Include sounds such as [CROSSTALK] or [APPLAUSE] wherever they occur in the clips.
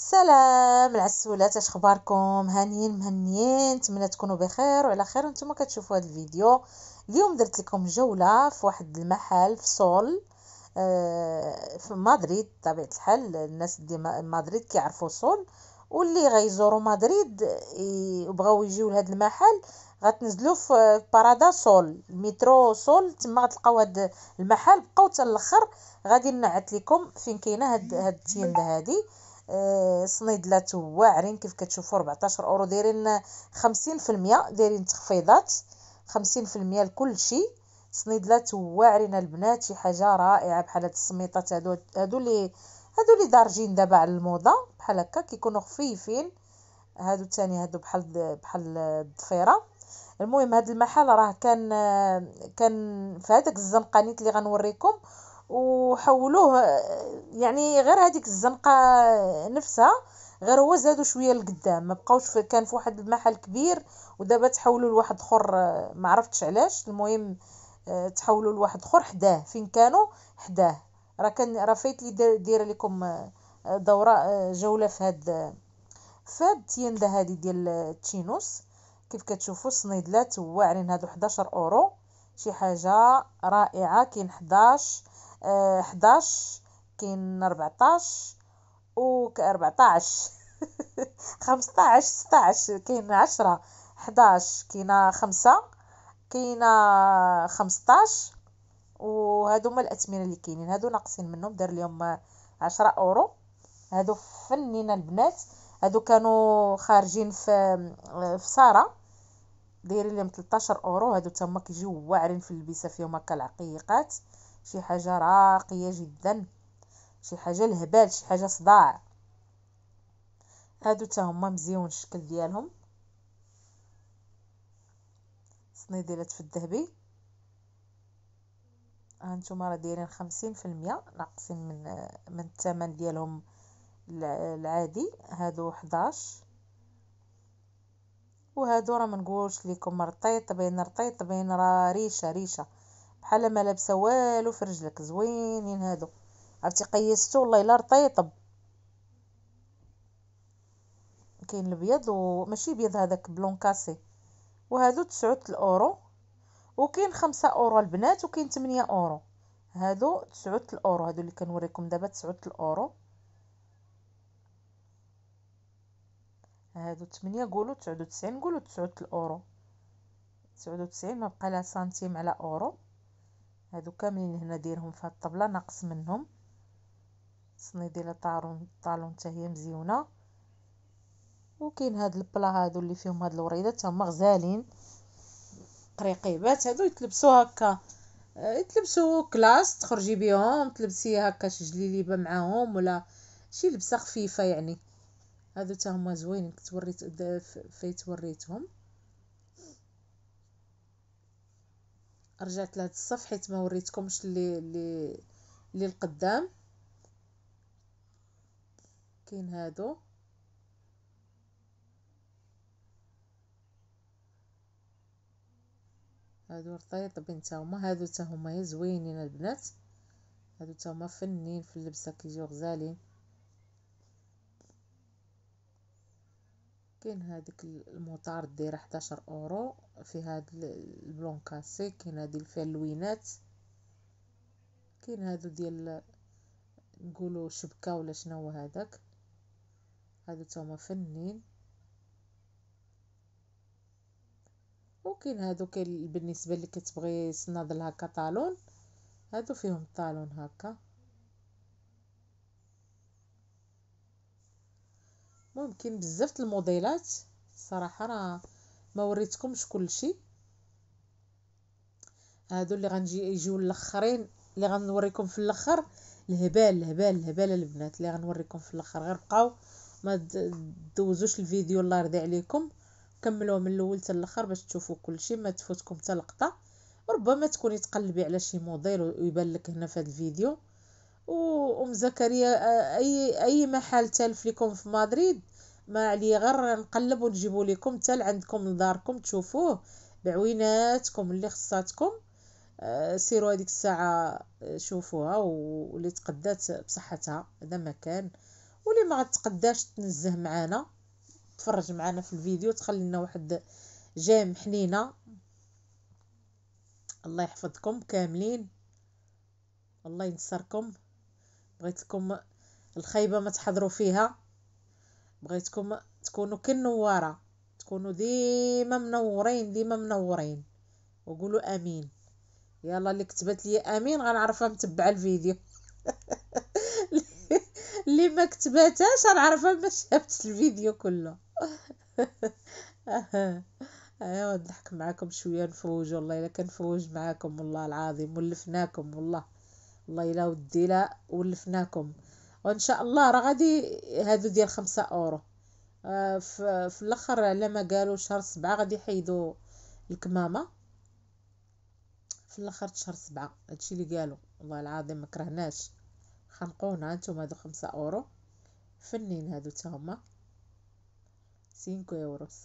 سلام العسولات اش اخباركم هانيين مهنيين نتمنى تكونوا بخير وعلى خير وانتم كتشوفوا هذا الفيديو اليوم درت لكم جوله في واحد المحل في سول آه، في مدريد بطبيعه الحال الناس دي مدريد كيعرفوا سول واللي غيزوروا مدريد وبغاو يجيو لهذا المحل غتنزلوا في بارادا سول المترو سول تما غتلقاو هاد المحل بقاو حتى الاخر غادي نعت لكم فين كاينه هاد التيند هادي آه، صنيدلات واعرين كيف كتشوفوا 14 اورو دايرين 50% دايرين تخفيضات 50% لكل شيء صنيدلات واعرين البنات شي حاجه رائعه بحال هاد السميطات هادو هادو اللي هادو اللي دارجين دابا على الموضه بحال هكا كيكونوا خفيفين هادو تاني هادو بحال بحال الضفيره المهم هاد المحل راه كان كان في هذاك الزنقانيت اللي غنوريكم وحولوه يعني غير هذيك الزنقه نفسها غير هو زادو شويه لقدام ما بقاوش كان في واحد المحل كبير ودابا تحولوا لواحد اخر ما عرفتش علاش المهم آه، تحولوا لواحد اخر حداه فين كانوا حداه راه كان راه فايت لي دايره لكم آه، دوره آه، جوله في هاد فاد تيندا هادي ديال التشينوس كيف كتشوفوا الصنيدلات واعرين هادو 11 اورو شي حاجه رائعه كاين 11 حداش كاين 14 و 14 15 16 كاين عشرة حداش كاينه خمسة كاينه خمسطاش وهادو هما الاثمنه اللي كاينين هادو ناقصين منهم دار لهم عشرة اورو هادو فنينه البنات هادو كانوا خارجين في في ساره دايرين لهم 13 اورو هادو تما كيجيو واعرين في اللبسه فيهم هكا العقيقات شي حاجة راقية جدا شي حاجة الهبال شي حاجة صداع هادو تا هما مزيون الشكل ديالهم صنيديلات في الذهبي هانتوما راه دايرين خمسين ناقصين من من الثمن ديالهم العادي هادو حداش وهادو راه نقولش ليكم رطيط بين رطيط بين راه ريشه ريشه بحال ما لابسه والو في رجلك زوينين هادو عرفتي قيستو والله الا رطيطب كاين الابيض وماشي بيض هذاك بلون كاسي وهادو تسعة الاورو وكاين خمسة اورو البنات وكاين تمنية اورو هادو تسعة الاورو هادو اللي كنوريكم دابا تسعة الاورو هادو تمنية قولوا تسعود وتسعين قولوا تسعود الاورو تسعود وتسعين ما بقى سنتيم على اورو هادو كاملين هنا دايرهم في هاد الطبله ناقص منهم صنيديله طالون طالون حتى هي مزيونه وكاين هاد البلا هادو اللي فيهم هاد الوريدات هما غزالين قريقيبات هادو يتلبسوا هكا آه، يتلبسوا كلاس تخرجي بيهم تلبسي هكا شي جليليبه معاهم ولا شي لبسه خفيفه يعني هادو حتى هما زوينين كنت وريت فايت وريتهم رجعت لهاد الصف حيت ما وريتكمش اللي اللي اللي القدام كاين هادو هادو رطيطبين تا هما هادو تا هما زوينين البنات هادو تا هما فنين في اللبسه كيجيو غزالين كاين هذيك المطار دايره 11 اورو في هاد البلون كاسي كاين هادي الفلوينات كاين هادو ديال نقولوا شبكه ولا شنو هذاك هادو تاهما فنين وكاين هادو كاين بالنسبه اللي كتبغي صناد هكا كطالون هادو فيهم طالون هكا المهم كاين بزاف الموديلات الصراحه راه ما وريتكمش كلشي هادو اللي غنجي يجيو الاخرين اللي غنوريكم في الاخر الهبال الهبال الهبال البنات اللي غنوريكم في الاخر غير بقاو ما دوزوش الفيديو الله يرضي عليكم كملوه من الاول حتى الاخر باش تشوفوا كلشي ما تفوتكم حتى لقطه ربما تكوني تقلبي على شي موديل ويبان لك هنا في هذا الفيديو وام زكريا اي اي محل تالف لكم في مدريد ما عليه غير نقلب ونجيبو لكم حتى لعندكم لداركم تشوفوه بعويناتكم اللي خصاتكم آه سيروا هذيك الساعه آه، شوفوها واللي تقدات بصحتها اذا ما كان واللي ما تقداش تنزه معانا تفرج معانا في الفيديو تخلي لنا واحد جام حنينه الله يحفظكم كاملين الله ينصركم بغيت لكم الخايبه ما تحضروا فيها بغيتكم تكونوا كنوارة تكونوا ديما منورين ديما منورين وقولوا امين يلا اللي كتبت لي امين غنعرفها متبعه الفيديو [LAUGHS] اللي ما كتباتهاش غنعرفها ما شافت الفيديو كله [LAUGHS] ايوا نضحك معاكم شويه نفوج والله الا كنفوج معاكم والله العظيم ولفناكم والله والله الا ودي لا ولفناكم وان شاء الله راه غادي هادو ديال خمسة اورو آه، في, الاخر على ما قالوا شهر سبعة غادي يحيدوا الكمامه في الاخر شهر سبعة هادشي اللي قالوا والله العظيم مكرهناش خنقونا انتم هادو خمسة اورو فنين هادو تا هما سينكو يوروس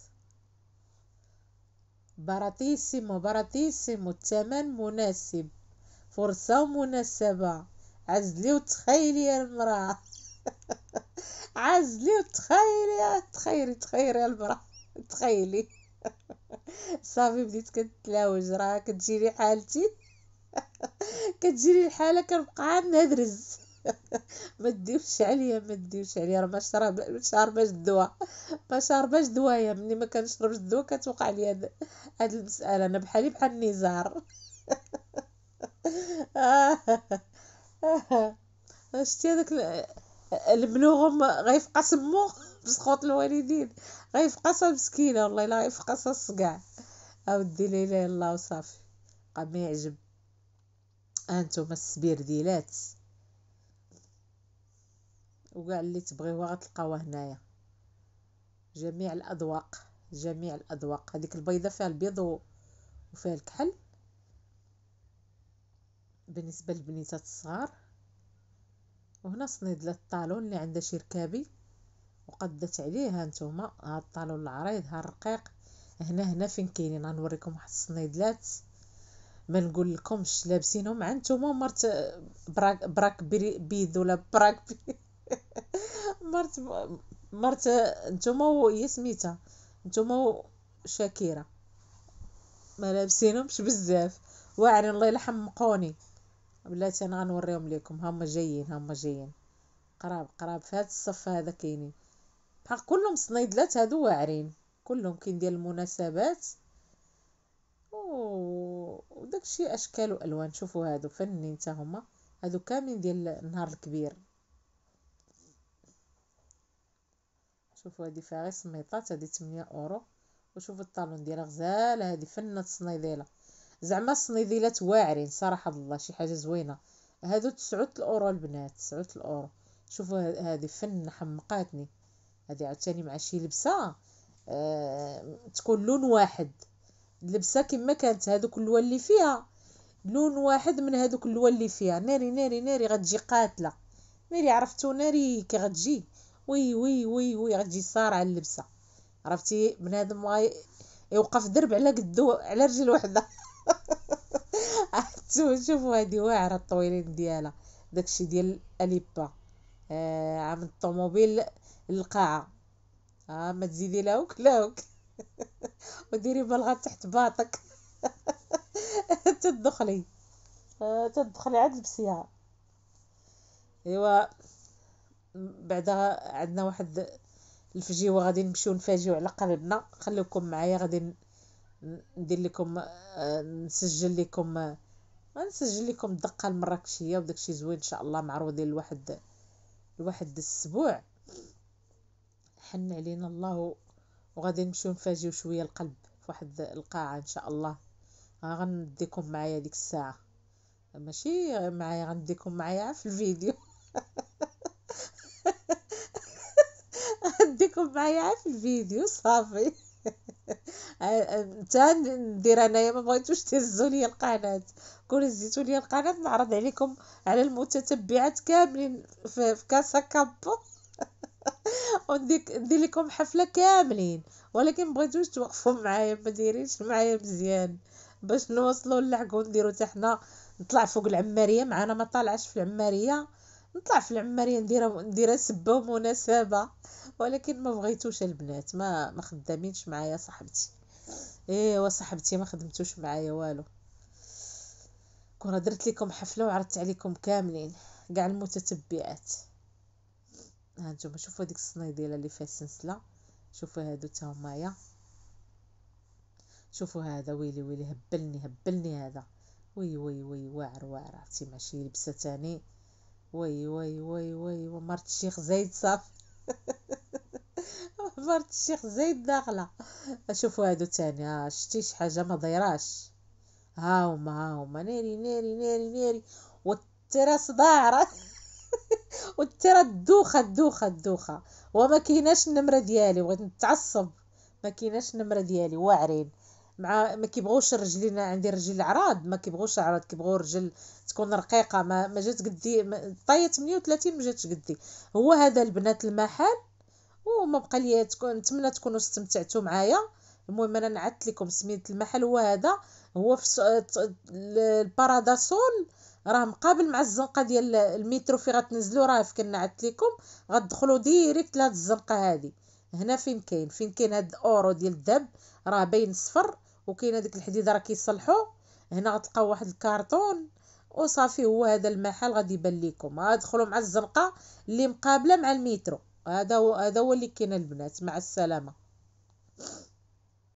باراتيسيمو باراتيسيمو الثمن مناسب فرصة مناسبة عزلي وتخيلي يا المراه [LAUGHS] عزلي وتخيلي تخيلي تخيلي يا المراه تخيلي [LAUGHS] صافي بديت كنتلاوج راه كتجيني حالتي [LAUGHS] كتجيني الحاله كنبقى عاد نهدرز ما تديوش عليا ما تديوش عليا راه ما شارباش الدواء ما الدواء دوايا ملي ما كنشربش الدواء كتوقع لي هاد هاد المساله انا بحالي بحال النزار آه. اه [LAUGHS] شتي هذاك المنوغم غيفقى سمو بسخوط الوالدين غيفقى مسكينه والله الا غيفقى الصقاع اودي ليلى يلا وصافي قام يعجب انتم السبير ديلات وكاع اللي تبغيوها غتلقاوها هنايا جميع الاذواق جميع الاذواق هذيك البيضه فيها البيض وفيها الكحل بالنسبة للبنيتات الصغار وهنا صنيد للطالون اللي عنده شي ركابي وقدت عليه هانتوما هاد الطالون العريض ها الرقيق هنا هنا فين كاينين غنوريكم واحد الصنيدلات ما نقول لكمش لابسينهم عندهم مرت براك براك بيد ولا براك بي [LAUGHS] مرت مرت نتوما هي سميتها نتوما شاكيره ما لابسينهمش بزاف واعرين الله يلحم مقوني بلاتي انا غنوريهم لكم هما جايين هما جايين قراب قراب في هذا الصف هذا كاينين بحال كلهم صنيدلات هادو واعرين كلهم كاين ديال المناسبات وداكشي اشكال والوان شوفوا هادو فنين حتى هما هادو كاملين ديال النهار الكبير شوفوا هادي فيها غير سميطات هادي 8 اورو وشوفوا الطالون ديالها غزاله هادي فنه الصنيديله زعما صنيديلات واعرين صراحه الله شي حاجه زوينه هادو تسعود الاورو البنات تسعود الاورو شوفوا هذه فن حمقاتني هذه عاوتاني مع شي لبسه أه تكون لون واحد اللبسه كما كانت هذوك اللوا اللي فيها لون واحد من هذوك اللوا اللي فيها ناري ناري ناري غتجي قاتله ناري عرفتو ناري كي غتجي وي وي وي وي غتجي صارعه اللبسه عرفتي بنادم يوقف درب على قدو على رجل وحده شوفوا شوفوا هذه واعره الطويلين ديالها داكشي ديال اليبا آه عام الطوموبيل للقاعه اه ما تزيدي لا وك لا وك [LAUGHS] وديري بلغه تحت باطك [LAUGHS] تدخلي آه تدخلي عاد لبسيها ايوا بعدا عندنا واحد الفجيوه غادي نمشيو نفاجيو على قلبنا خليكم معايا غادي ندير لكم آه، نسجل لكم آه، غنسجل لكم الدقه المراكشيه وداكشي زوين ان شاء الله معروضين لواحد لواحد الاسبوع حن علينا الله وغادي نمشيو نفاجيو شويه القلب فواحد القاعه ان شاء الله آه، غنديكم معايا ديك الساعه ماشي معايا غنديكم معايا في الفيديو [LAUGHS] غنديكم معايا في الفيديو صافي [LAUGHS] انت ندير انايا ما بغيتوش تهزوا لي القناه كون هزيتوا لي القناه نعرض عليكم على المتتبعات كاملين في كاسا كابو [LAUGHS] وندير لكم حفله كاملين ولكن بغيتوش توقفوا معايا ما دايرينش معايا مزيان باش نوصلوا للعق ونديروا حتى حنا نطلع فوق العماريه معانا ما طالعش في العماريه نطلع في العماريه نديرها ندير سبه ومناسبه ولكن ما بغيتوش البنات ما ما خدامينش معايا صاحبتي ايوا صاحبتي ما خدمتوش معايا والو كون درت لكم حفله وعرضت عليكم كاملين كاع المتتبعات ها نتوما شوفوا هذيك الصنيديله اللي فيها السنسله شوفوا هادو حتى همايا شوفوا هذا ويلي ويلي هبلني هبلني هذا وي وي وي واعر واعر عرفتي ماشي لبسه تاني وي وي وي وي, وي مرت الشيخ زايد صافي [LAUGHS] حفرة الشيخ زايد داخلة شوفوا هادو تاني ها آه، شتي شي حاجة ما دايراش ها هما ها هما ناري ناري ناري ناري والترا صداع [LAUGHS] والترا الدوخة الدوخة الدوخة وما كيناش النمرة ديالي بغيت نتعصب ما كيناش النمرة ديالي واعرين مع ما كيبغوش الرجلين عندي رجل عراض ما كيبغوش عراض كيبغوا رجل تكون رقيقه ما ما جات قدي طاية 38 ما جاتش قدي هو هذا البنات المحل وما بقى ليا تكون نتمنى تكونوا استمتعتوا معايا المهم انا نعدت لكم سميه المحل هو هذا هو في الباراداسون راه مقابل مع الزنقه ديال المترو في غتنزلوا راه في كنعت لكم غتدخلوا ديريكت لهاد الزنقه هذه هنا فين كاين فين كاين هاد الاورو ديال الذهب راه باين صفر وكاين هذيك الحديده راه كيصلحوا هنا غتلقاو واحد الكارطون وصافي هو هذا المحل غادي يبان لكم غادخلوا مع الزنقه اللي مقابله مع المترو هذا هو هذا هو اللي كاين البنات مع السلامه